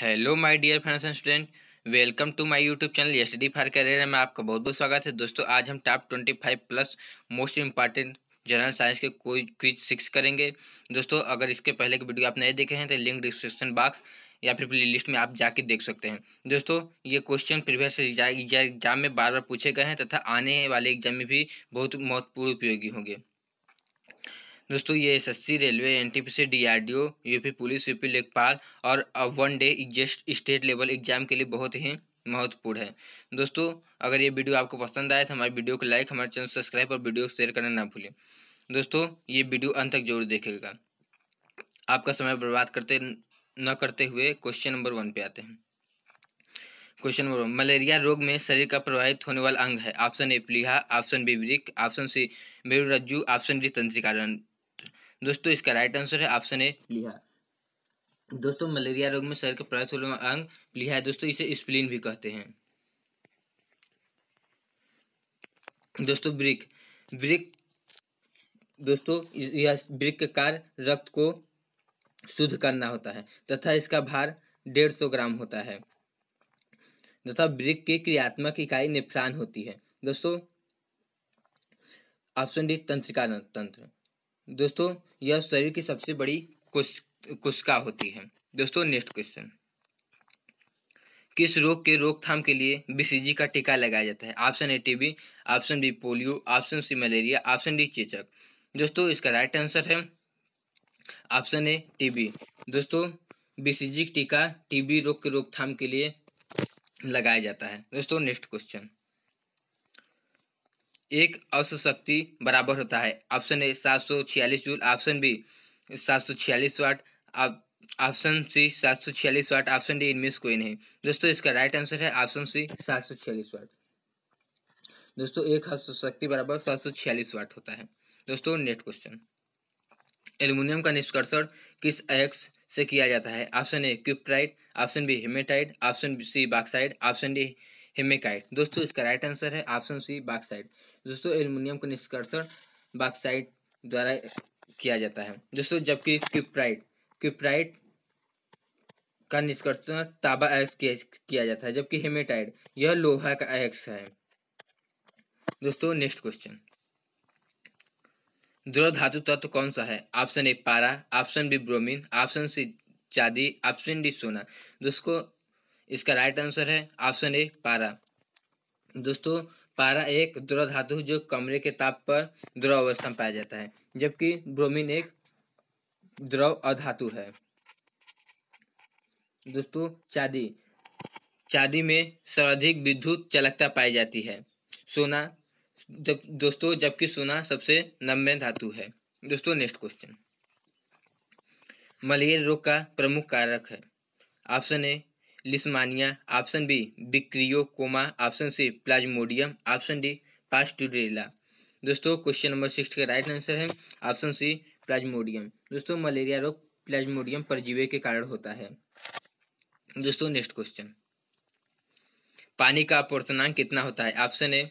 hello my dear friends and student welcome to my YouTube channel S D fire career में आपका बहुत बहुत स्वागत है दोस्तों आज हम top twenty five plus most important general science के कोई क्विज सिक्स करेंगे दोस्तों अगर इसके पहले के वीडियो आप नहीं देखे हैं तो लिंक डिस्क्रिप्शन बॉक्स या फिर प्ले लिस्ट में आप जाके देख सकते हैं दोस्तों ये क्वेश्चन प्रीवियस एग्जाम में बार बार पूछे गए हैं तथा आने वाले एग्जाम में भी बहुत महत्वपूर्ण उपयोगी होंगे दोस्तों ये SSC railway NTPC DRDO UP police UP लेखपाल और one day exams state level exam के लिए बहुत ही महत्वपूर्ण है दोस्तों अगर ये वीडियो आपको पसंद आए तो हमारे वीडियो को लाइक हमारे चैनल सब्सक्राइब और वीडियो शेयर करना ना भूलें दोस्तों ये वीडियो अंत तक जरूर देखेगा आपका समय बर्बाद करते न करते हुए क्वेश्चन नंबर वन पे आते हैं क्वेश्चन नंबर वन मलेरिया रोग में शरीर का प्रभावित होने वाला अंग है ऑप्शन ए प्लीहा ऑप्शन बी वृक्क ऑप्शन सी मेरुरज्जु ऑप्शन डी तंत्रिकारण दोस्तों इसका राइट आंसर है ऑप्शन ए लिहा दोस्तों मलेरिया रोग में शरीर के प्रयुक्त अंग लिहा है दोस्तों इसे स्प्लिन भी कहते हैं दोस्तों ब्रिक ब्रिक दोस्तों यह ब्रिक के कार रक्त को शुद्ध करना होता है तथा इसका भार डेढ़ सौ ग्राम होता है तथा ब्रिक की क्रियात्मक इकाई नेफ्रान होती है दोस्तों ऑप्शन डी तंत्रिका तंत्र दोस्तों यह शरीर की सबसे बड़ी कुश कुशका होती है दोस्तों नेक्स्ट क्वेश्चन किस रोग के रोकथाम के लिए बीसीजी का टीका लगाया जाता है option A TB option B polio option C malaria option D चेचक दोस्तों इसका राइट आंसर है ऑप्शन ए टीबी दोस्तों बीसीजी टीका टीबी रोग के रोकथाम के लिए लगाया जाता है दोस्तों नेक्स्ट क्वेश्चन एक अश्व शक्ति बराबर होता है ऑप्शन ए सात सौ छियालीस जूल ऑप्शन बी सात सौ छियालीस वाट ऑप्शन सी सात सौ छियालीस वाट ऑप्शन डी इनमें कोई नहीं दोस्तों इसका राइट आंसर है ऑप्शन सी सात सौ छियालीस वाट दोस्तों एक हस्त शक्ति बराबर सात सौ छियालीस वाट होता है दोस्तों नेक्स्ट क्वेश्चन एल्यूमिनियम का निष्कर्षण किस एक्स से किया जाता है option A cuprite option B hematite option C bauxite option D हेमेकाइड दोस्तों इसका राइट आंसर है ऑप्शन सी बाक्साइड दोस्तों एल्यूमिनियम का निष्कर्षण बाक्साइड द्वारा किया जाता है दोस्तों जबकि क्यूप्राइट क्यूप्राइट का निष्कर्षण ताबा एक्स किया जाता है जबकि हेमेटाइड यह लोहा का एक्स है दोस्तों नेक्स्ट क्वेश्चन द्रव धातु तत्व तो कौन सा है ऑप्शन ए पारा option B bromine option C चांदी ऑप्शन डी सोना दोस्तों इसका राइट आंसर है ऑप्शन ए पारा दोस्तों पारा एक द्रव धातु जो कमरे के ताप पर द्रव अवस्था में पाया जाता है जबकि ब्रोमीन एक द्रव अधातु है दोस्तों चांदी चांदी में सर्वाधिक विद्युत चलकता पाई जाती है सोना जब दोस्तों जबकि सोना सबसे नम्य धातु है दोस्तों नेक्स्ट क्वेश्चन मलेरिया रोग का प्रमुख कारक है option A leishmania option B बिक्रियोकोमा option C plasmodium option D pasteurella दोस्तों क्वेश्चन नंबर सिक्स का राइट आंसर है ऑप्शन सी प्लाज्मोडियम दोस्तों मलेरिया रोग प्लाज्मोडियम परजीवे के कारण होता है दोस्तों नेक्स्ट क्वेश्चन पानी का अपवर्तनांक कितना होता है option A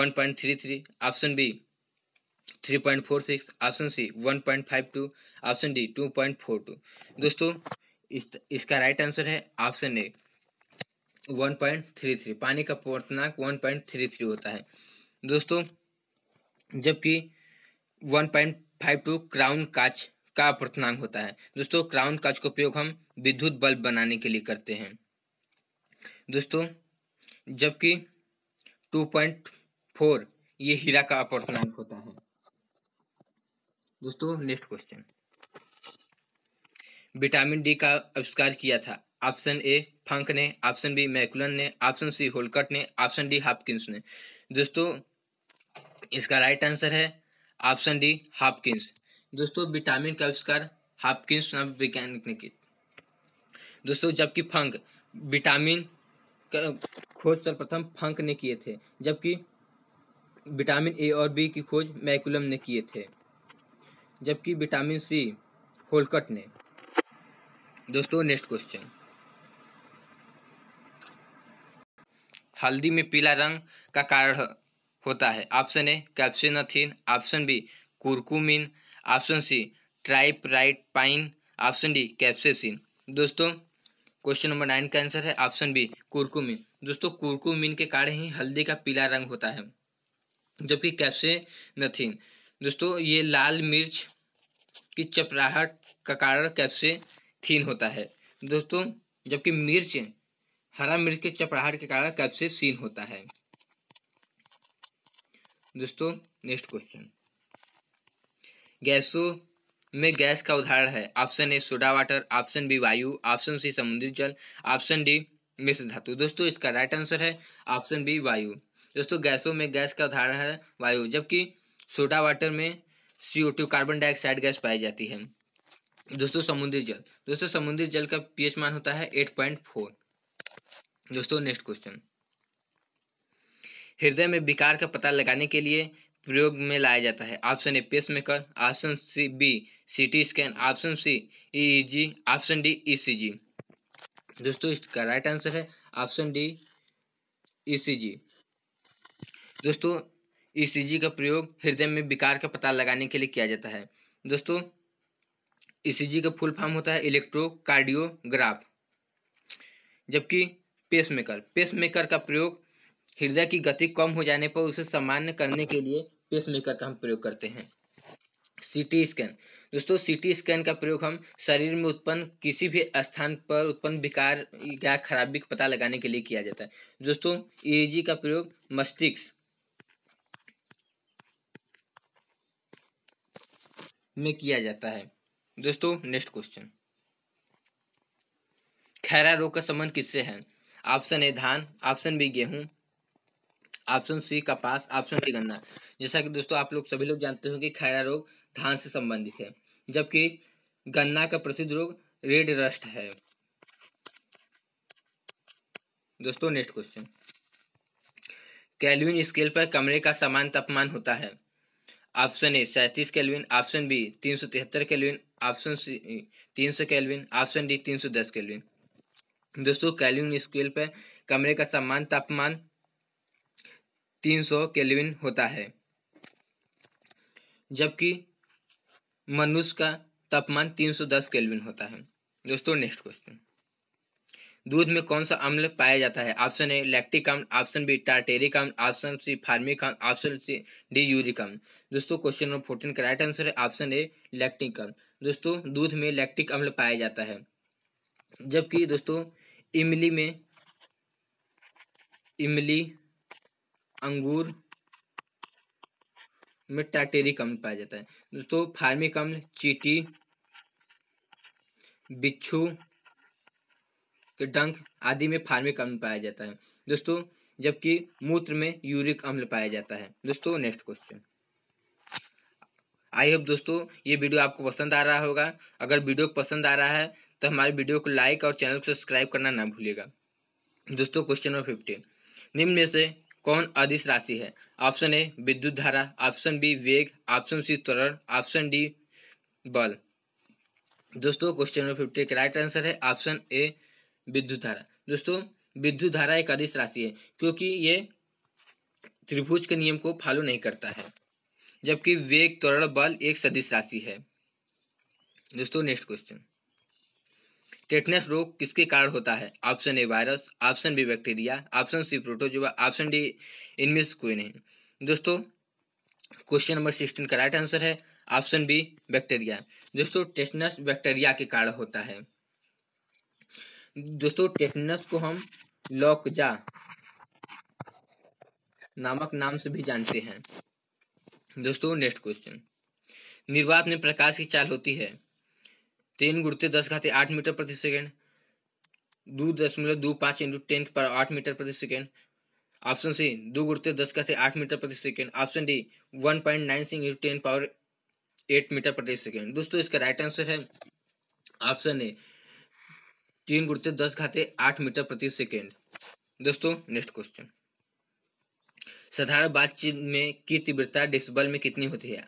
one point three three option B three point four six option C one point five two option D two point four two दोस्तों इस इसका राइट आंसर है ऑप्शन ए 1.33 पानी का पवनांक 1.33 होता है दोस्तों जबकि 1.52 क्राउन काच का पोर्तनाक होता है दोस्तों क्राउन काच का उपयोग हम विद्युत बल्ब बनाने के लिए करते हैं दोस्तों जबकि 2.4 ये हीरा का अपर्तनाक होता है दोस्तों नेक्स्ट क्वेश्चन विटामिन डी का आविष्कार किया था ऑप्शन ए फंक ने ऑप्शन बी मैकुलन ने ऑप्शन सी होलकट ने ऑप्शन डी हापकिंस ने दोस्तों इसका राइट आंसर है ऑप्शन डी हापकिंस दोस्तों विटामिन का आविष्कार हापकिंस नाम वैज्ञानिक ने किया दोस्तों जबकि फंक विटामिन खोज सर्वप्रथम फंक ने किए थे जबकि विटामिन ए और बी की खोज मैकुलम ने किए थे जबकि विटामिन सी होलकट ने दोस्तों नेक्स्ट क्वेश्चन हल्दी में पीला रंग का कारण होता है option A capsanthin option B curcumin option C ट्राइप राइट पाइन ऑप्शन डी कैप्सिन दोस्तों क्वेश्चन नंबर नाइन का आंसर है ऑप्शन बी कुरकुमिन दोस्तों कुरकुमिन के कारण ही हल्दी का पीला रंग होता है जबकि कैप्से नथिन दोस्तों ये लाल मिर्च की चपराहट का कारण कैप्से थीन होता है दोस्तों जबकि मिर्च हरा मिर्च के चपराहट के कारण से सीन होता है दोस्तों नेक्स्ट क्वेश्चन गैसों में गैस का उदाहरण है option A soda water option B वायु ऑप्शन सी समुद्री जल ऑप्शन डी मिश्र धातु दोस्तों इसका राइट आंसर है ऑप्शन बी वायु दोस्तों गैसों में गैस का उदाहरण है वायु जबकि सोडा वाटर में CO two carbon dioxide gas पाई जाती है दोस्तों समुद्री जल दोस्तों समुद्री जल का पीएच मान होता है एट पॉइंट फोर दोस्तों नेक्स्ट क्वेश्चन हृदय में विकार का पता लगाने के लिए प्रयोग में लाया जाता है option A pacemaker option C B C T scan option C E G option D E C G दोस्तों इसका राइट आंसर है option D E C G दोस्तों ई सी जी का प्रयोग हृदय में विकार का पता लगाने के लिए किया जाता है दोस्तों ईसीजी e का फुल फॉर्म होता है इलेक्ट्रोकार्डियोग्राफ जबकि पेसमेकर पेसमेकर का प्रयोग हृदय की गति कम हो जाने पर उसे सामान्य करने के लिए पेसमेकर का हम प्रयोग करते हैं सीटी स्कैन दोस्तों सीटी स्कैन का प्रयोग हम शरीर में उत्पन्न किसी भी स्थान पर उत्पन्न विकार या खराबी का पता लगाने के लिए किया जाता है दोस्तों ईजी e का प्रयोग मस्तिष्क में किया जाता है दोस्तों नेक्स्ट क्वेश्चन खैरा रोग का संबंध किससे है ऑप्शन ए धान ऑप्शन बी गेहूं ऑप्शन सी कपास ऑप्शन डी गन्ना जैसा कि दोस्तों आप लोग सभी लोग जानते हो कि खैरा रोग धान से संबंधित है जबकि गन्ना का प्रसिद्ध रोग रेड रस्ट है दोस्तों नेक्स्ट क्वेश्चन कैलविन स्केल पर कमरे का समान तापमान होता है ऑप्शन ए सैंतीस कैलविन ऑप्शन बी तीन सौ तिहत्तर कैलविन ऑप्शन सी तीन सौ कैलविन ऑप्शन डी तीन सौ दस कैलविन दोस्तों कैलविन स्केल पर कमरे का सामान तापमान तीन सौ कैलविन होता है जबकि मनुष्य का तापमान तीन सौ दस कैलविन होता है दोस्तों नेक्स्ट क्वेश्चन दूध में कौन सा अम्ल पाया जाता है ऑप्शन ए लैक्टिक अम्ल ऑप्शन बी टार्टेरिक अम्ल ऑप्शन सी फार्मिक अम्ल ऑप्शन सी डी यूरिक अम्ल दोस्तों क्वेश्चन नंबर फोर्टीन का राइट आंसर है ऑप्शन ए लैक्टिक अम्ल दोस्तों दूध में लैक्टिक अम्ल पाया जाता है जबकि दोस्तों इमली में इमली अंगूर में टाटेरिक अम्ल पाया जाता है दोस्तों फार्मिक अम्ल चीटी बिच्छू के डंक आदि में फार्मिक अम्ल पाया जाता है दोस्तों जबकि मूत्र में यूरिक अम्ल पाया जाता है दोस्तों नेक्स्ट क्वेश्चन आई होप दोस्तों ये वीडियो आपको पसंद आ रहा होगा अगर वीडियो पसंद आ रहा है तो हमारे वीडियो को लाइक और चैनल को सब्सक्राइब करना ना भूलिएगा दोस्तों क्वेश्चन नंबर फिफ्टीन निम्न में से कौन अदिश राशि है ऑप्शन ए विद्युत धारा ऑप्शन बी वेग ऑप्शन सी त्वरण ऑप्शन डी बल दोस्तों क्वेश्चन नंबर फिफ्टी का राइट आंसर है ऑप्शन ए विद्युत धारा दोस्तों विद्युत धारा एक अदिश राशि है क्योंकि ये त्रिभुज के नियम को फॉलो नहीं करता है जबकि वेग त्वरण बल एक सदिश राशि है दोस्तों नेक्स्ट क्वेश्चन टेटनस रोग किसके कारण होता है option A virus option B bacteria option C protozoa option D इनमें से कोई नहीं दोस्तों क्वेश्चन नंबर सिक्सटीन का राइट आंसर है ऑप्शन बी बैक्टीरिया दोस्तों टेटनस बैक्टीरिया के कारण होता है दोस्तों टेटनस को हम लॉकजा नामक नाम से भी जानते हैं दोस्तों नेक्स्ट क्वेश्चन निर्वात में प्रकाश की चाल होती है तीन गुड़ते दस घाते आठ मीटर प्रति सेकेंड दो दशमलव दो पांच इंटू टेन पर आठ मीटर प्रति सेकेंड ऑप्शन सी दो गुड़ते दस घाते आठ मीटर प्रति second option D one point nine सिंह into ten power eight metre प्रति सेकेंड दोस्तों इसका राइट आंसर है ऑप्शन ए तीन गुड़ते दस घाते आठ मीटर प्रति सेकेंड दोस्तों नेक्स्ट क्वेश्चन साधारण बातचीत में की तीव्रता डेसिबल में कितनी होती है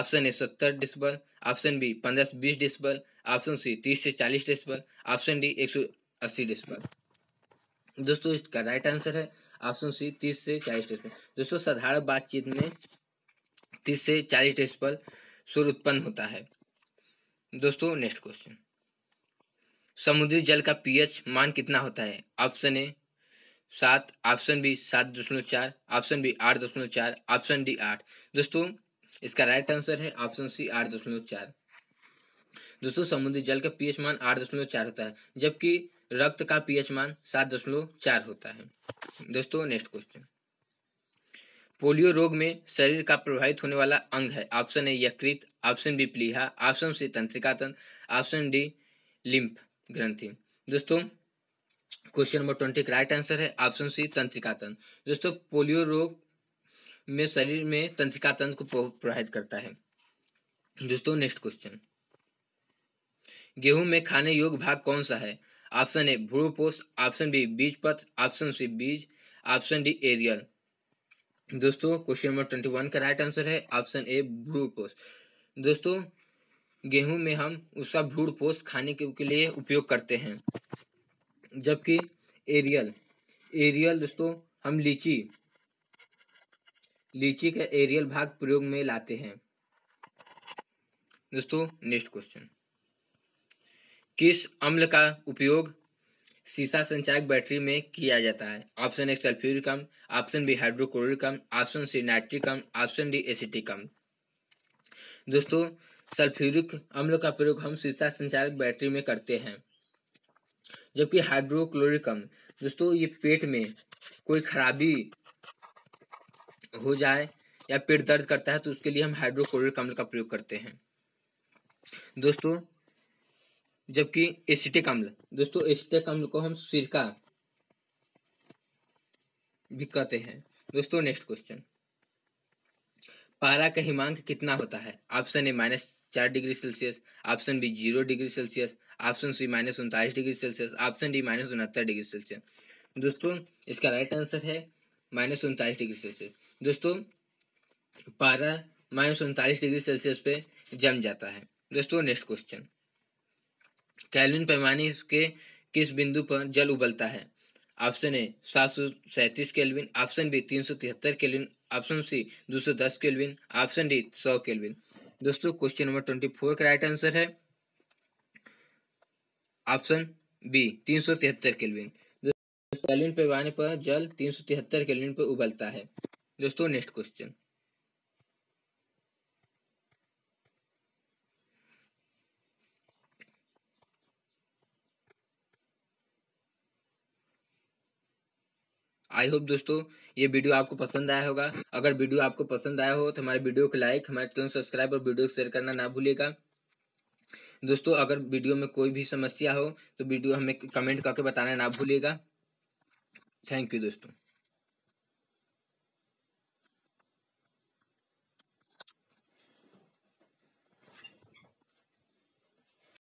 ऑप्शन ए सत्तर डेसिबल ऑप्शन बी पंद्रह से बीस डेसिबल ऑप्शन सी तीस से चालीस डेसिबल ऑप्शन डी एक सौ अस्सी डेसिबल दोस्तों इसका राइट आंसर है ऑप्शन सी तीस से चालीस डेसिबल दोस्तों साधारण बातचीत में तीस से चालीस डेसिबल सुर उत्पन्न होता है दोस्तों नेक्स्ट क्वेश्चन समुद्री जल का पीएच मान कितना होता है ऑप्शन ए सात ऑप्शन बी सात दशमलव चार ऑप्शन बी आठ दशमलव चार ऑप्शन डी आठ दोस्तों इसका राइट आंसर है ऑप्शन सी आठ दशमलव चार दोस्तों समुद्री जल का पीएच मान आठ दशमलव चार होता है जबकि रक्त का पीएच मान सात दशमलव चार होता है दोस्तों नेक्स्ट क्वेश्चन पोलियो रोग में शरीर का प्रभावित होने वाला अंग है ऑप्शन ए यकृत ऑप्शन बी प्लीहा ऑप्शन सी तंत्रिका तंत्र ऑप्शन डी लिम्फ ग्रंथि दोस्तों क्वेश्चन नंबर ट्वेंटी का राइट आंसर है ऑप्शन सी तंत्रिका तंत्र दोस्तों पोलियो रोग में शरीर में तंत्रिका तंत्र को प्रभावित करता है दोस्तों नेक्स्ट क्वेश्चन गेहूं में खाने योग्य भाग कौन सा है ऑप्शन ए भूड़पोष ऑप्शन बी बीज पथ ऑप्शन सी बीज ऑप्शन डी एरियल दोस्तों क्वेश्चन नंबर ट्वेंटी वन का राइट आंसर है ऑप्शन ए भ्रूपोष दोस्तों गेहूं में हम उसका भ्रूपोष खाने के लिए उपयोग करते हैं जबकि एरियल एरियल दोस्तों हम लीची लीची का एरियल भाग प्रयोग में लाते हैं दोस्तों नेक्स्ट क्वेश्चन किस अम्ल का उपयोग सीसा संचायक बैटरी में किया जाता है ऑप्शन ए सल्फ्यूरिक अम्ल ऑप्शन बी हाइड्रोक्लोरिक अम्ल ऑप्शन सी नाइट्रिक अम्ल ऑप्शन डी एसिटिक अम्ल दोस्तों सल्फ्यूरिक अम्ल का प्रयोग हम सीसा संचालक बैटरी में करते हैं जबकि हाइड्रोक्लोरिक अम्ल दोस्तों ये पेट में कोई खराबी हो जाए या पेट दर्द करता है तो उसके लिए हम हाइड्रोक्लोरिक अम्ल का प्रयोग करते हैं दोस्तों जबकि एसिटिक अम्ल दोस्तों एसिटिक अम्ल को हम सिरका भी कहते हैं दोस्तों नेक्स्ट क्वेश्चन पारा का हिमांक कितना होता है ऑप्शन ए माइनस चार degree Celsius option B zero degree Celsius option C minus उनतालीस degree Celsius option D minus उनहत्तर डिग्री सेल्सियस दोस्तों इसका राइट आंसर है माइनस उनतालीस डिग्री सेल्सियस दोस्तों पारा माइनस उनतालीस डिग्री सेल्सियस पे जम जाता है दोस्तों नेक्स्ट क्वेश्चन कैलविन पैमाने के किस बिंदु पर जल उबलता है ऑप्शन ए सात सौ सैंतीस केल्विन ऑप्शन बी तीन सौ तिहत्तर केल्विन ऑप्शन सी दो सौ दस केल्विन ऑप्शन डी सौ केल्विन दोस्तों क्वेश्चन नंबर ट्वेंटी फोर का राइट आंसर है ऑप्शन बी तीन सौ तिहत्तर केलविन कैलविन पैमाने पर जल तीन सौ तिहत्तर केलविन पर उबलता है दोस्तों नेक्स्ट क्वेश्चन आई होप दोस्तों ये वीडियो आपको पसंद आया होगा अगर वीडियो आपको पसंद आया हो तो हमारे वीडियो को लाइक हमारे चैनल सब्सक्राइब और वीडियो शेयर करना ना भूलेगा दोस्तों अगर वीडियो में कोई भी समस्या हो तो वीडियो हमें कमेंट करके बताना ना भूलेगा थैंक यू दोस्तों